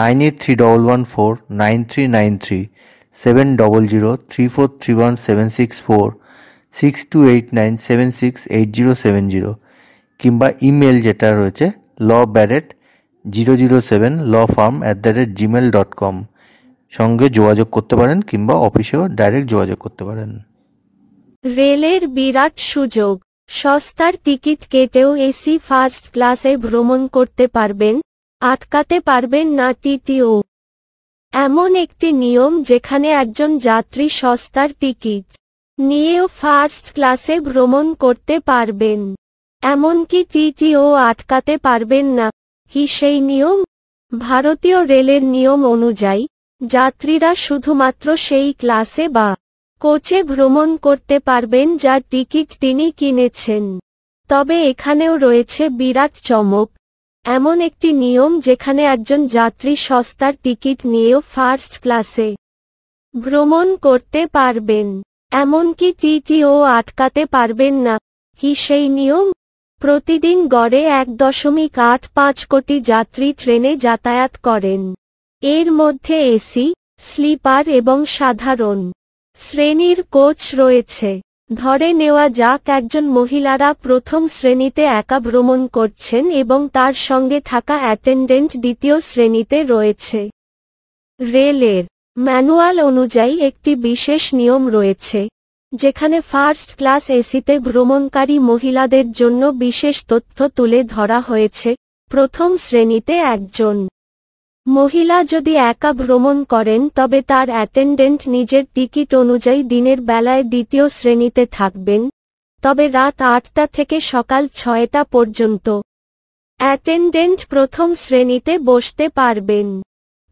nine eight three double one four nine three nine three seven double zero three four three one seven six four six two eight nine seven six eight zero seven zero কিংবা email যেটা রয়েছে law Barrett zero zero seven law firm at the rate Gmail dot com সঙ্গে যোগাযোগ করতে পারেন কিংবা অফিসেও direct যোগাযোগ করতে পারেন রেলের বিরাট সুযোগ সস্তার টিকিট কেটেও এসি ফার্স্ট ক্লাসে ভ্রমণ করতে পারবেন আটকাতে পারবেন না টিটিও এমন একটি নিয়ম যেখানে একজন যাত্রী সস্তার টিকিট নিয়েও ফার্স্ট ক্লাসে ভ্রমণ করতে পারবেন এমনকি টিটিও আটকাতে পারবেন না কি সেই নিয়ম ভারতীয় রেলের নিয়ম অনুযায়ী যাত্রীরা শুধুমাত্র সেই ক্লাসে বা কোচে ভ্রমণ করতে পারবেন যার টিকিট তিনি কিনেছেন তবে এখানেও রয়েছে বিরাট চমক এমন একটি নিয়ম যেখানে একজন যাত্রী সস্তার টিকিট নিয়েও ফার্স্ট ক্লাসে ভ্রমণ করতে পারবেন এমনকি টিটিও আটকাতে পারবেন না কি সেই নিয়ম প্রতিদিন গড়ে এক দশমিক আট পাঁচ কোটি যাত্রী ট্রেনে যাতায়াত করেন এর মধ্যে এসি স্লিপার এবং সাধারণ শ্রেণীর কোচ রয়েছে ধরে নেওয়া যাক একজন মহিলারা প্রথম শ্রেণীতে একা ভ্রমণ করছেন এবং তার সঙ্গে থাকা অ্যাটেন্ডেন্ট দ্বিতীয় শ্রেণীতে রয়েছে রেলের ম্যানুয়াল অনুযায়ী একটি বিশেষ নিয়ম রয়েছে যেখানে ফার্স্ট ক্লাস এসিতে ভ্রমণকারী মহিলাদের জন্য বিশেষ তথ্য তুলে ধরা হয়েছে প্রথম শ্রেণীতে একজন মহিলা যদি একা ভ্রমণ করেন তবে তার অ্যাটেন্ডেন্ট নিজের টিকিট অনুযায়ী দিনের বেলায় দ্বিতীয় শ্রেণীতে থাকবেন তবে রাত আটটা থেকে সকাল ছয়টা পর্যন্ত অ্যাটেন্ডেন্ট প্রথম শ্রেণীতে বসতে পারবেন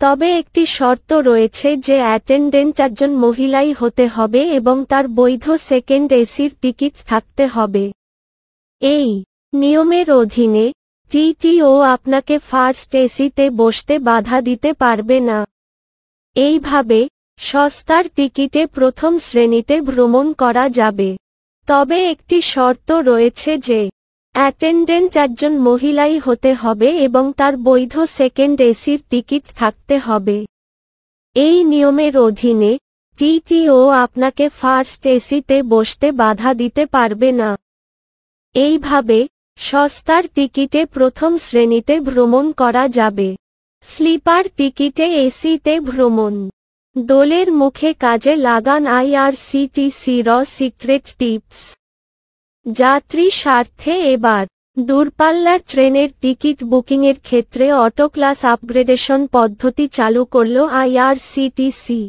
তবে একটি শর্ত রয়েছে যে অ্যাটেন্ডেন্ট একজন মহিলাই হতে হবে এবং তার বৈধ সেকেন্ড এসির টিকিট থাকতে হবে এই নিয়মের অধীনে টিটিও আপনাকে ফার্স্ট এসিতে বসতে বাধা দিতে পারবে না এইভাবে সস্তার টিকিটে প্রথম শ্রেণীতে ভ্রমণ করা যাবে তবে একটি শর্ত রয়েছে যে অ্যাটেন্ডেন্ট একজন মহিলাই হতে হবে এবং তার বৈধ সেকেন্ড এসির টিকিট থাকতে হবে এই নিয়মের অধীনে টিটিও আপনাকে ফার্স্ট এসিতে বসতে বাধা দিতে পারবে না এইভাবে সস্তার টিকিটে প্রথম শ্রেণীতে ভ্রমণ করা যাবে স্লিপার টিকিটে এসিতে ভ্রমণ দোলের মুখে কাজে লাগান আইআরসিটিসি র সিক্রেট টিপস যাত্রী স্বার্থে এবার দূরপাল্লার ট্রেনের টিকিট বুকিংয়ের ক্ষেত্রে অটো ক্লাস আপগ্রেডেশন পদ্ধতি চালু করল আইআরসিটিসি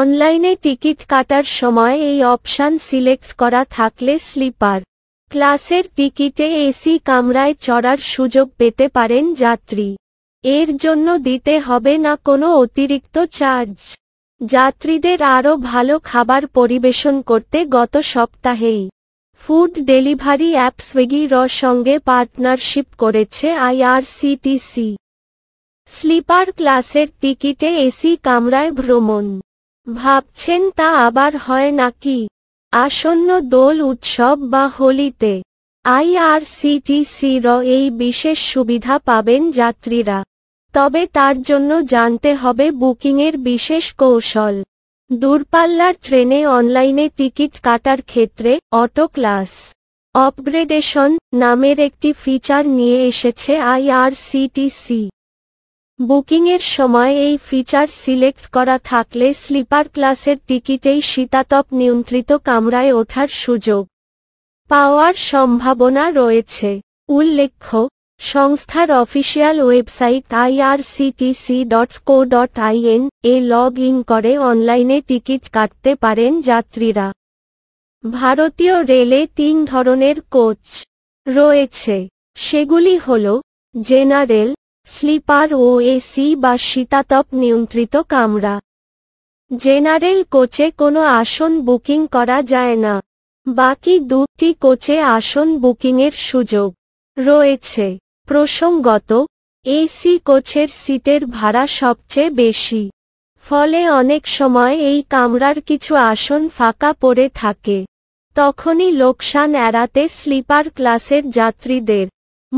অনলাইনে টিকিট কাটার সময় এই অপশান সিলেক্ট করা থাকলে স্লিপার ক্লাসের টিকিটে এসি কামরায় চড়ার সুযোগ পেতে পারেন যাত্রী এর জন্য দিতে হবে না কোনো অতিরিক্ত চার্জ যাত্রীদের আরও ভালো খাবার পরিবেশন করতে গত সপ্তাহেই ফুড ডেলিভারি অ্যাপ সুইগি র সঙ্গে পার্টনারশিপ করেছে আইআরসিটিসি স্লিপার ক্লাসের টিকিটে এসি কামরায় ভ্রমণ ভাবছেন তা আবার হয় নাকি আসন্ন দোল উৎসব বা হোলিতে আইআরসিটিসির এই বিশেষ সুবিধা পাবেন যাত্রীরা তবে তার জন্য জানতে হবে বুকিংয়ের বিশেষ কৌশল দূরপাল্লার ট্রেনে অনলাইনে টিকিট কাটার ক্ষেত্রে অটো ক্লাস অপগ্রেডেশন নামের একটি ফিচার নিয়ে এসেছে আইআরসিটিসি বুকিংয়ের সময় এই ফিচার সিলেক্ট করা থাকলে স্লিপার ক্লাসের টিকিটেই শীতাতপ নিয়ন্ত্রিত কামরায় ওঠার সুযোগ পাওয়ার সম্ভাবনা রয়েছে উল্লেখ্য সংস্থার official website IRCTC dot co dot in এ লগ ইন করে অনলাইনে টিকিট কাটতে পারেন যাত্রীরা ভারতীয় রেলে তিন ধরনের কোচ রয়েছে সেগুলি হল জেনারেল স্লিপার ও এসি বা শীতাতপ নিয়ন্ত্রিত কামরা জেনারেল কোচে কোনো আসন বুকিং করা যায় না বাকি দুটি কোচে আসন বুকিংয়ের সুযোগ রয়েছে প্রসঙ্গত এসি কোচের সিটের ভাড়া সবচেয়ে বেশি ফলে অনেক সময় এই কামরার কিছু আসন ফাঁকা পড়ে থাকে তখনই লোকসান এড়াতে স্লিপার ক্লাসের যাত্রীদের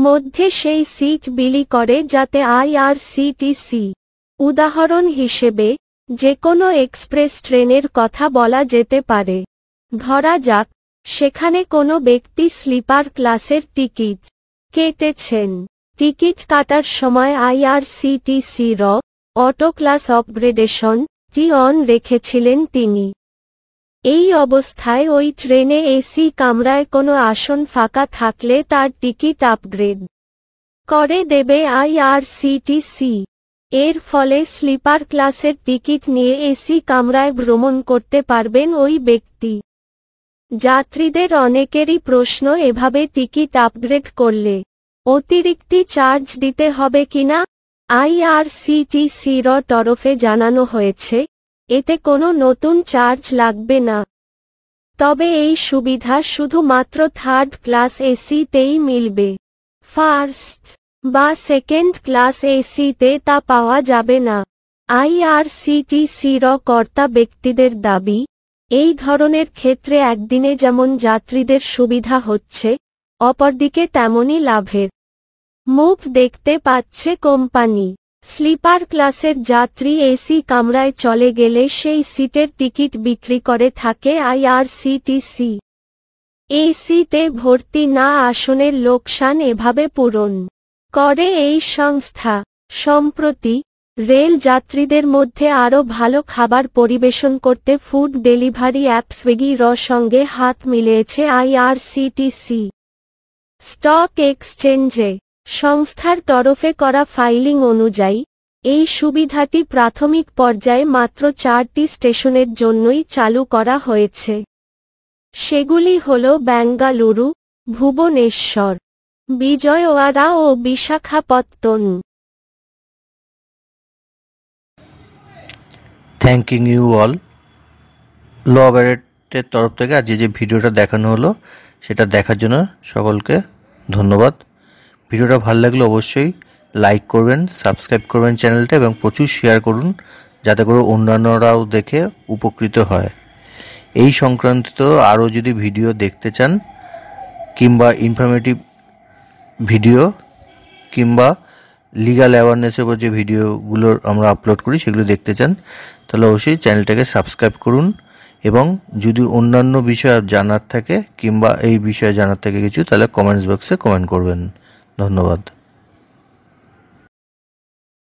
মধ্যে সেই সিট বিলি করে যাতে আইআরসিটিসি উদাহরণ হিসেবে যে কোনো এক্সপ্রেস ট্রেনের কথা বলা যেতে পারে ধরা যাক সেখানে কোনো ব্যক্তি স্লিপার ক্লাসের টিকিট কেটেছেন টিকিট কাটার সময় আইআরসিটিসি র অটো ক্লাস অপগ্রেডেশন টি অন রেখেছিলেন তিনি এই অবস্থায় ওই ট্রেনে এসি কামরায় কোনো আসন ফাঁকা থাকলে তার টিকিট আপগ্রেড করে দেবে আইআরসিটিসি এর ফলে স্লিপার ক্লাসের টিকিট নিয়ে এসি কামরায় ভ্রমণ করতে পারবেন ওই ব্যক্তি যাত্রীদের অনেকেরই প্রশ্ন এভাবে টিকিট আপগ্রেড করলে অতিরিক্ত চার্জ দিতে হবে কিনা আইআরসিটিসির তরফে জানানো হয়েছে এতে কোনো নতুন চার্জ লাগবে না তবে এই সুবিধা শুধুমাত্র থার্ড ক্লাস এসিতেই মিলবে ফার্স্ট বা সেকেন্ড ক্লাস এসিতে তা পাওয়া যাবে না আইআরসিটিসির কর্তা ব্যক্তিদের দাবি এই ধরনের ক্ষেত্রে একদিনে যেমন যাত্রীদের সুবিধা হচ্ছে অপরদিকে তেমনই লাভের মুখ দেখতে পাচ্ছে কোম্পানি স্লিপার ক্লাসের যাত্রী এসি কামরায় চলে গেলে সেই সিটের টিকিট বিক্রি করে থাকে আইআরসিটিসি এসিতে ভর্তি না আসনের লোকসান এভাবে পূরণ করে এই সংস্থা সম্প্রতি রেল যাত্রীদের মধ্যে আরও ভালো খাবার পরিবেশন করতে ফুড ডেলিভারি অ্যাপ সুইগি র সঙ্গে হাত মিলিয়েছে আইআরসিটিসি স্টক এক্সচেঞ্জে সংস্থার তরফে করা ফাইলিং অনুযায়ী এই সুবিধাটি প্রাথমিক পর্যায়ে মাত্র চারটি স্টেশনের জন্যই চালু করা হয়েছে সেগুলি হল ব্যাঙ্গালুরু ভুবনেশ্বর বিজয়ওয়াড়া ও Visakhapatnam thanking you all law তরফ থেকে আজকে যে ভিডিওটা দেখানো হলো সেটা দেখার জন্য সকলকে ধন্যবাদ ভিডিওটা ভালো লাগলে অবশ্যই লাইক করবেন সাবস্ক্রাইব করবেন চ্যানেলটা এবং প্রচুর শেয়ার করুন যাতে করে অন্যান্যরাও দেখে উপকৃত হয় এই সংক্রান্ত আরও যদি ভিডিও দেখতে চান কিংবা ইনফরমেটিভ ভিডিও কিংবা লিগাল অ্যাওয়ারনেসের উপর যে ভিডিওগুলো আমরা আপলোড করি সেগুলো দেখতে চান তাহলে অবশ্যই চ্যানেলটাকে সাবস্ক্রাইব করুন এবং যদি অন্যান্য বিষয় জানার থাকে কিংবা এই বিষয়ে জানার থাকে কিছু তাহলে কমেন্টস বক্সে কমেন্ট করবেন ধন্যবাদ